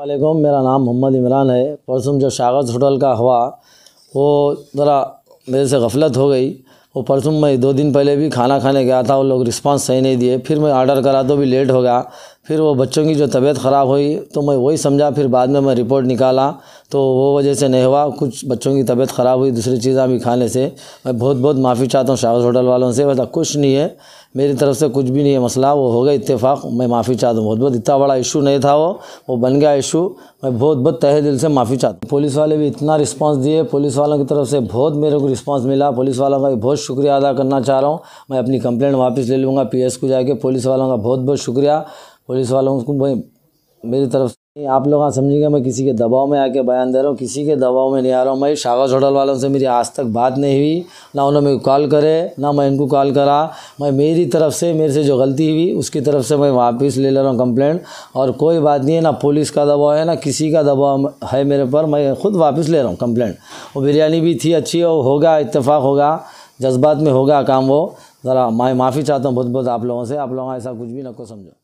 वालेकुम मेरा नाम मोहम्मद इमरान है परसों जो शागत होटल का हुआ वो ज़रा मेरे से गफलत हो गई वो परसों मैं दो दिन पहले भी खाना खाने गया था वो लोग रिस्पांस सही नहीं दिए फिर मैं ऑर्डर करा तो भी लेट हो गया फिर वो बच्चों की जो तबीयत ख़राब हुई तो मैं वही समझा फिर बाद में मैं रिपोर्ट निकाला तो वो वजह से नहीं हुआ कुछ बच्चों की तबीयत ख़राब हुई दूसरी चीज़ें भी खाने से मैं बहुत बहुत माफ़ी चाहता हूँ शाहवस होटल वालों से वैसा कुछ नहीं है मेरी तरफ से कुछ भी नहीं है मसला वो हो गया इतफाक़ मैं माफ़ी चाहता हूँ बहुत बहुत इतना बड़ा इशू नहीं था वो वो बन गया इशू मैं बहुत बहुत तहे दिल से माफ़ी चाहता हूँ पुलिस वाले भी इतना रिस्पांस दिए पुलिस वालों की तरफ से बहुत मेरे को रिस्पांस मिला पुलिस वालों का भी बहुत शुक्रिया अदा करना चाह रहा हूँ मैं अपनी कंप्लेंट वापस ले लूँगा पी को जाके पुलिस वालों का बहुत बहुत शुक्रिया पुलिस वालों को भाई मेरी तरफ से आप लोग समझेंगे मैं किसी के दबाव में आके बयान दे रहा हूँ किसी के दबाव में नहीं आ रहा हूँ मैं शागज होटल वालों से मेरी आज तक बात नहीं हुई ना उन्होंने मेरे कॉल करे ना मैं इनको कॉल करा मैं मेरी तरफ से मेरे से जो गलती हुई उसकी तरफ से मैं वापस ले ले रहा हूँ कंप्लेंट और कोई बात नहीं है ना पुलिस का दबाव है ना किसी का दबाव है मेरे पर मैं खुद वापस ले रहा हूँ कंप्लेंट वो बिरयानी भी थी अच्छी और होगा इतफाक़ होगा जज्बात में होगा काम वो ज़रा मैं माफ़ी चाहता हूँ बहुत बहुत आप लोगों से आप लोग ऐसा कुछ भी ना को समझो